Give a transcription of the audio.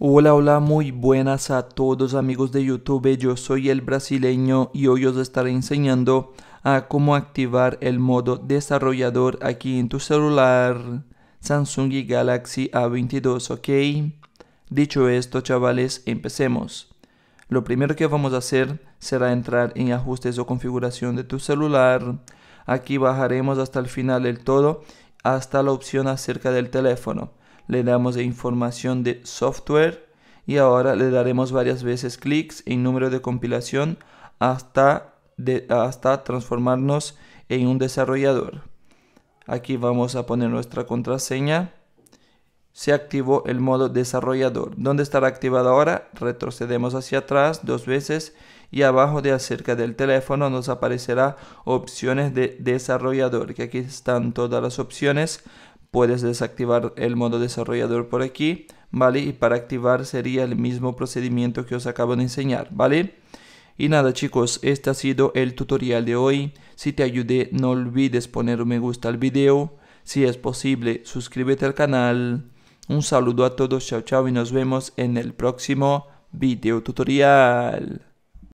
Hola, hola, muy buenas a todos amigos de YouTube, yo soy el brasileño y hoy os estaré enseñando a cómo activar el modo desarrollador aquí en tu celular Samsung Galaxy A22, ok? Dicho esto chavales, empecemos. Lo primero que vamos a hacer será entrar en ajustes o configuración de tu celular. Aquí bajaremos hasta el final del todo, hasta la opción acerca del teléfono le damos información de software y ahora le daremos varias veces clics en número de compilación hasta, de, hasta transformarnos en un desarrollador. Aquí vamos a poner nuestra contraseña. Se activó el modo desarrollador. ¿Dónde estará activado ahora? Retrocedemos hacia atrás dos veces y abajo de acerca del teléfono nos aparecerá opciones de desarrollador, que aquí están todas las opciones Puedes desactivar el modo desarrollador por aquí, ¿vale? Y para activar sería el mismo procedimiento que os acabo de enseñar, ¿vale? Y nada chicos, este ha sido el tutorial de hoy. Si te ayudé, no olvides poner un me gusta al video. Si es posible, suscríbete al canal. Un saludo a todos, chao chao y nos vemos en el próximo video tutorial.